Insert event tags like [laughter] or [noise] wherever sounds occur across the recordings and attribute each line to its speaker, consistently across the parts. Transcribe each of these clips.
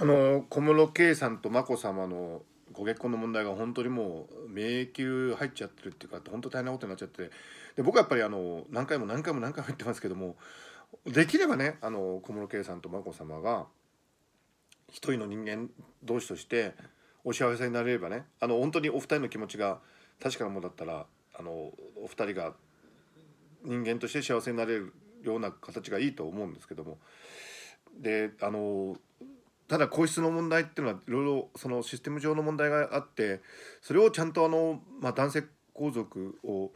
Speaker 1: あの小室圭さんと眞子さまのご結婚の問題が本当にもう迷宮入っちゃってるっていうか本当大変なことになっちゃってで僕はやっぱりあの何回も何回も何回も言ってますけどもできればねあの小室圭さんと眞子さまが一人の人間同士としてお幸せになれればねあの本当にお二人の気持ちが確かなものだったらあのお二人が人間として幸せになれるような形がいいと思うんですけどもであのただ皇室の問題っていうのはいろいろそのシステム上の問題があってそれをちゃんとあの、まあ、男性皇族を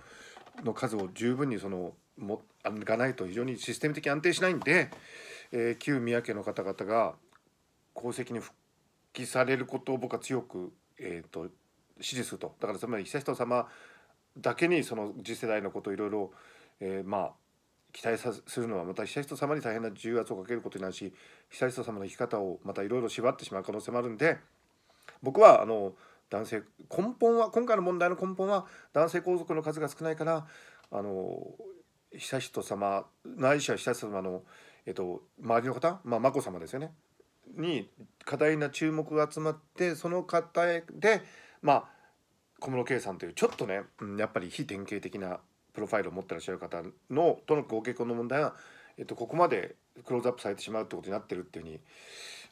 Speaker 1: の数を十分にそのもがないと非常にシステム的安定しないんで、えー、旧宮家の方々が功績に復帰されることを僕は強く、えーと、支持するとだからつまり悠仁さまだけにその次世代のことをいろいろ、えまあ期待するのはまた悠仁さまに大変な重圧をかけることになるし悠仁さまの生き方をまたいろいろ縛ってしまう可能性もあるんで僕はあの男性根本は今回の問題の根本は男性皇族の数が少ないからあの悠仁さまないしは悠仁さまの、えっと、周りの方、まあ、眞子さまですよねに過大な注目が集まってその方でまあ小室圭さんというちょっとね、うん、やっぱり非典型的なプロファイルを持ってらっしゃる方のとのご結婚の問題が、えっと、ここまでクローズアップされてしまうってことになってるっていうふうに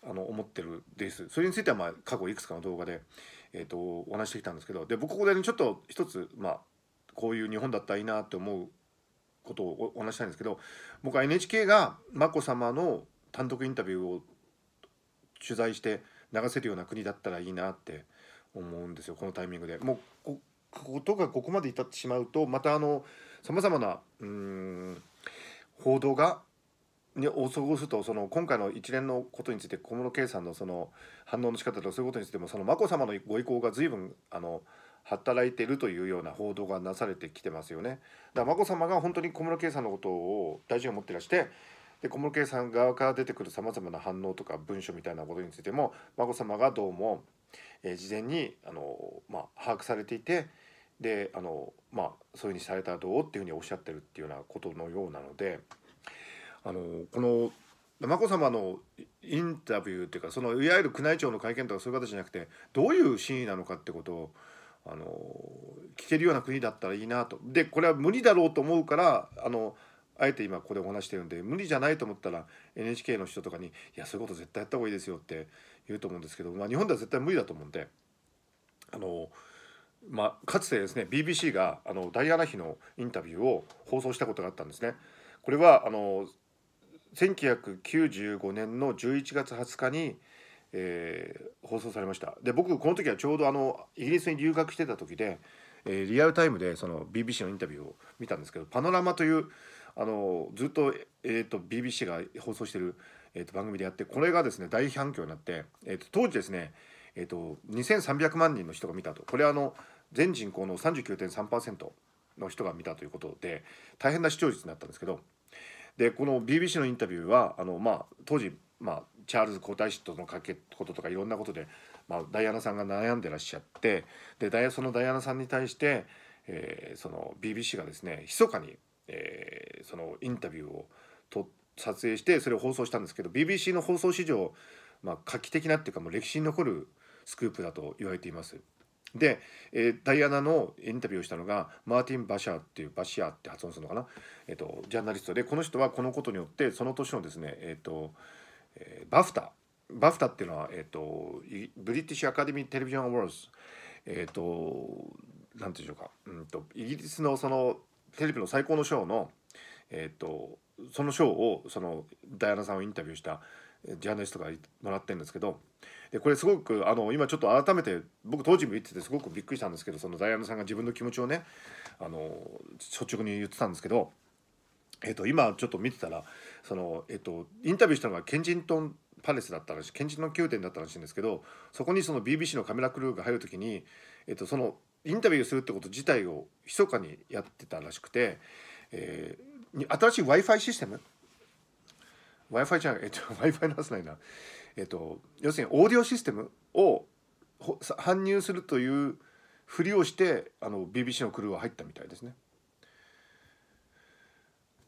Speaker 1: あの思ってるです。それについては、まあ、過去いくつかの動画で、えっと、お話してきたんですけどで僕ここで、ね、ちょっと一つ、まあ、こういう日本だったらいいなって思うことをお話したいんですけど僕は NHK が眞子さまの単独インタビューを取材して流せるような国だったらいいなって思うんですよこのタイミングで。もうことがここまで至ってしまうとまたあのさまざまなうん報道がに応募するとその今回の一連のことについて小室圭さんのその反応の仕方とそういうことについてもその眞子さまのご意向が随分あの働いているというような報道がなされてきてますよね。だから眞子様が本当に小室圭さんのことを大事に思ってらしてで小室圭さん側から出てくるさまざまな反応とか文書みたいなことについても眞子様がどうも、えー、事前にあの、まあ、把握されていて。であの、まあ、そういうふうにされたらどうっていうふうにおっしゃってるっていうようなことのようなのであのこの眞子さまのインタビューっていうかそのいわゆる宮内庁の会見とかそういう形じゃなくてどういう真意なのかってことをあの聞けるような国だったらいいなとでこれは無理だろうと思うからあのあえて今ここでお話してるんで無理じゃないと思ったら NHK の人とかに「いやそういうこと絶対やった方がいいですよ」って言うと思うんですけど、まあ、日本では絶対無理だと思うんであのまあ、かつてですね BBC があのダイアナ妃のインタビューを放送したことがあったんですね。これはあの1995年の11月20日に、えー、放送されましたで僕この時はちょうどあのイギリスに留学してた時で、えー、リアルタイムでその BBC のインタビューを見たんですけど「パノラマ」というあのずっと,、えーと、BBC が放送してる、えーと、番組でやってこれがですね大反響になって、えーと当時ですねえっと、2300万人の人が見たとこれはあの全人口の39.3%の人が見たということで大変な視聴率になったんですけどでこの BBC のインタビューはあの、まあ、当時、まあ、チャールズ皇太子とのかけこととかいろんなことで、まあ、ダイアナさんが悩んでらっしゃってでダイそのダイアナさんに対して、えー、その BBC がですね密かに、えー、そのインタビューをと撮影してそれを放送したんですけど BBC の放送史上、まあ、画期的なっていうかもう歴史に残るスクープだと言われています。で、えー、ダイアナのインタビューをしたのがマーティン・バシャーっていうバシアって発音するのかな、えーと、ジャーナリストでこの人はこのことによってその年のですね、えーとえー、バフタバフタっていうのは、えーと、ブリティッシュ・アカデミー・テレビジョン・アワーズえっ、ー、と何て言うんでしょうか、うんと、とイギリスのそのテレビの最高の賞の、えー、とその賞をそのダイアナさんをインタビューしたジャーナリストがもらってるんですけどでこれすごくあの今ちょっと改めて僕当時も言っててすごくびっくりしたんですけどそのダイアナさんが自分の気持ちをねあの率直に言ってたんですけど、えっと、今ちょっと見てたらその、えっと、インタビューしたのがケンジントンパレスだったらしいケンジントン宮殿だったらしいんですけどそこにその BBC のカメラクルーが入る時に、えっと、そのインタビューするってこと自体を密かにやってたらしくて、えー、新しい w i f i システム w i f i じゃん、えっと、w i f i なんすないなえっと、要するにオーディオシステムを搬入するというふりをしてあの BBC のクルーは入ったみたいですね。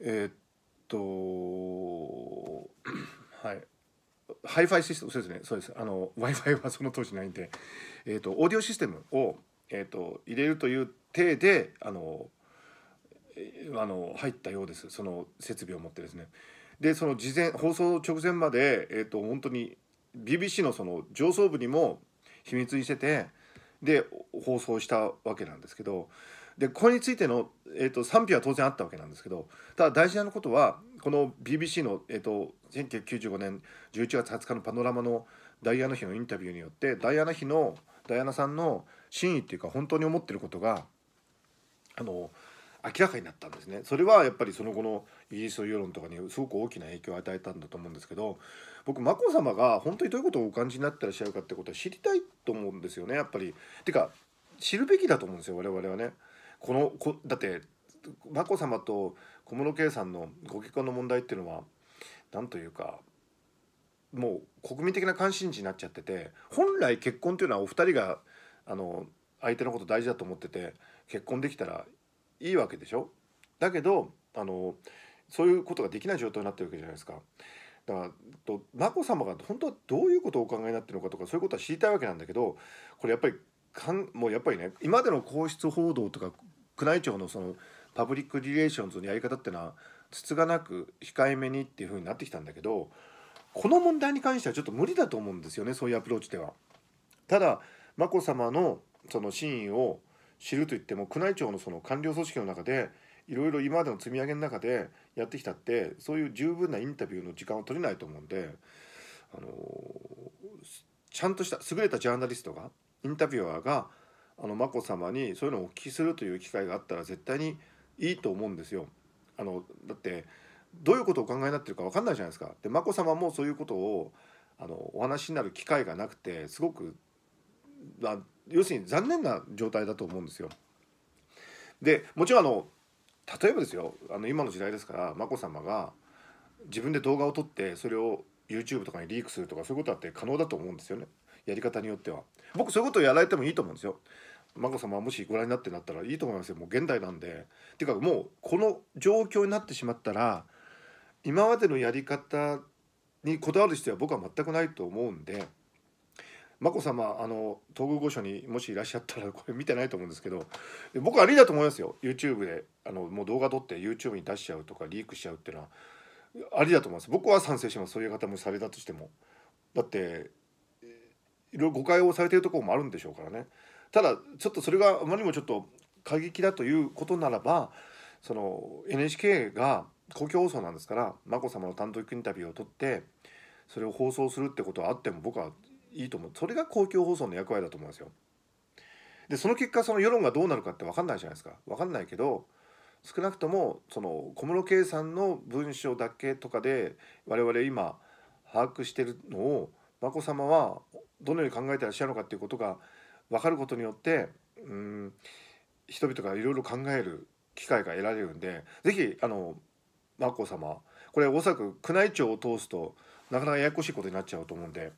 Speaker 1: えっとはい。ハイファイシステムそうですねそうですあの w i f i はその当時ないんで、えーと、オーディオシステムを、えーと、と入れるという体であのあの入ったようですその設備を持ってですねでその事前放送直前まで、えーと、本当に BBC のその上層部にも秘密にしててで放送したわけなんですけどでこれについての、えーと、賛否は当然あったわけなんですけどただ大事なことはこの BBC の、えーと、と1995年11月20日のパノラマのダイアナ妃のインタビューによってダイアナ妃のダイアナさんの真意っていうか本当に思ってることがあの明らかになったんですねそれはやっぱりその後のイギリスの世論とかにすごく大きな影響を与えたんだと思うんですけど僕眞子さまが本当にどういうことをお感じになってらっしゃるかってことは知りたいと思うんですよねやっぱり。てか知るべきだと思うんですよ我々はね。このこだって眞子さまと小室圭さんのご結婚の問題っていうのは何というかもう国民的な関心事になっちゃってて本来結婚っていうのはお二人があの相手のこと大事だと思ってて結婚できたらいいわけでしょだけどあのそういうことができない状態になってるわけじゃないですか。だからと眞子さまが本当はどういうことをお考えになってるのかとかそういうことは知りたいわけなんだけどこれやっぱりかんもうやっぱりね今までの皇室報道とか宮内庁のそのパブリックリレーションズのやり方ってのはつつがなく控えめにっていう風になってきたんだけどこの問題に関してはちょっと無理だと思うんですよねそういうアプローチでは。ただ眞子さまのその真意を知るといっても宮内庁のその官僚組織の中でいろいろ今までの積み上げの中でやってきたってそういう十分なインタビューの時間を取れないと思うんで、あのちゃんとした優れたジャーナリストがインタビュアーがあの眞子さまにそういうのをお聞きするという機会があったら絶対にいいと思うんですよ。あのだってどういうことをお考えになってるか分かんないじゃないですか。で眞子さまもそういうことをあのお話になる機会がなくてすごく、まあ、要するに残念な状態だと思うんですよ。でもちろんあの例えばですよあの今の時代ですから眞子さまが自分で動画を撮ってそれを YouTube とかにリークするとかそういうことだって可能だと思うんですよねやり方によっては僕そういうことをやられてもいいと思うんですよ眞子さまもしご覧になってなったらいいと思いますよもう現代なんでていうかもうこの状況になってしまったら今までのやり方にこだわる必要は僕は全くないと思うんで眞子さまあの東宮御所にもしいらっしゃったらこれ見てないと思うんですけど僕ありだと思いますよ YouTube であのもう動画撮って YouTube に出しちゃうとかリークしちゃうっていうのはありだと思います僕は賛成しますそういう方もされたとしてもだっていろいろ誤解をされてるところもあるんでしょうからねただちょっとそれがあまりにもちょっと過激だということならばその NHK が公共放送なんですから眞子さまの単独インタビューを取ってそれを放送するってことはあっても僕はいいと思うそれが公共放送の役割だと思うんですよでその結果その世論がどうなるかって分かんないじゃないですか分かんないけど少なくともその小室圭さんの文章だけとかで我々今把握してるのを眞子さまはどのように考えてらっしゃるのかっていうことが分かることによってうん人々がいろいろ考える機会が得られるんで是非あの眞子さまこれおそらく宮内庁を通すとなかなかややこしいことになっちゃうと思うんで。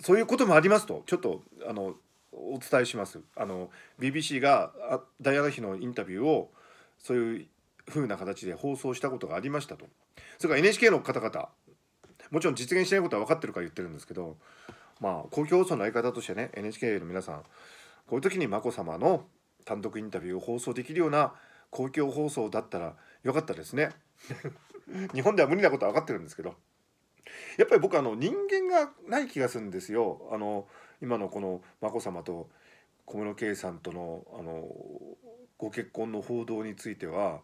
Speaker 1: そういうこともありますとちょっとあのお伝えしますあの BBC がダイアナ妃のインタビューをそういう風な形で放送したことがありましたとそれから NHK の方々もちろん実現しないことは分かってるから言ってるんですけどまあ公共放送の相方としてね NHK の皆さんこういう時に眞子さまの単独インタビューを放送できるような公共放送だったらよかったですね [laughs] 日本では無理なことは分かってるんですけど。やっぱり僕あの人間がない気がするんですよあの今のこの眞子さまと小室圭さんとのあのご結婚の報道については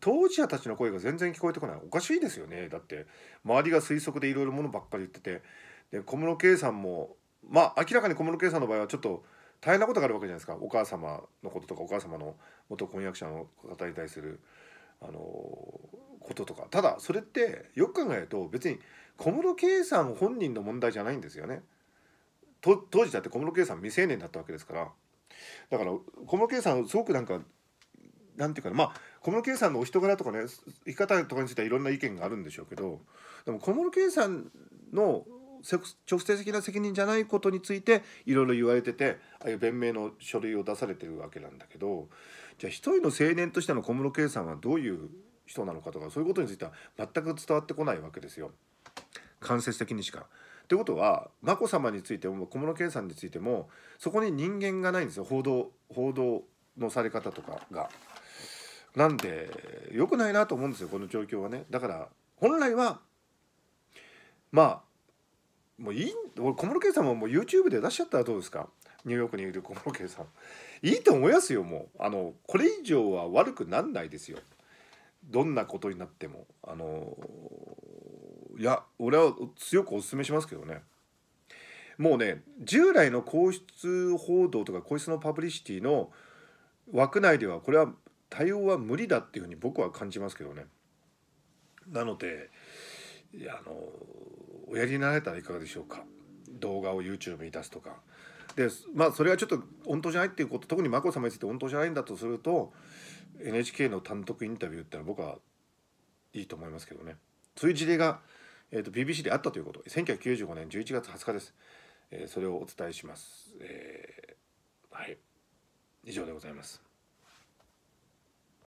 Speaker 1: 当事者たちの声が全然聞こえてこないおかしいですよねだって周りが推測でいろいろものばっかり言っててで小室圭さんもまあ明らかに小室圭さんの場合はちょっと大変なことがあるわけじゃないですかお母様のこととかお母様の元婚約者の方に対するあのこととかただそれってよく考えると別に小室圭さん本人の問題じゃないんですよね。当時だって小室圭さん未成年だったわけですからだから小室圭さんすごくなんかなんていうかまあ小室圭さんのお人柄とかね生き方とかについてはいろんな意見があるんでしょうけどでも小室圭さんの直接的な責任じゃないことについていろいろ言われててああいう弁明の書類を出されてるわけなんだけどじゃあ一人の青年としての小室圭さんはどういう人なのかとかそういうことについては全く伝わってこないわけですよ間接的にしか。ということは眞子さまについても小室圭さんについてもそこに人間がないんですよ報道報道のされ方とかが。なんで良くないなと思うんですよこの状況はね。だから本来はまあもういい俺小室圭さんももう YouTube で出しちゃったらどうですかニューヨークにいる小室圭さんいいと思いますよもうあのこれ以上は悪くなんないですよどんなことになってもあのいや俺は強くお勧めしますけどねもうね従来の皇室報道とか皇室のパブリシティの枠内ではこれは対応は無理だっていうふうに僕は感じますけどねなのであのおやりになられたらいかがでしょうか動画を YouTube に出すとかでまあそれはちょっと本当じゃないっていうこと特に眞子さまについて本当じゃないんだとすると NHK の単独インタビューってのは僕はいいと思いますけどねそういう事例が、えーと、と BBC であったということ1995年11月20日です、えー、それをお伝えします、えー、はい以上でございます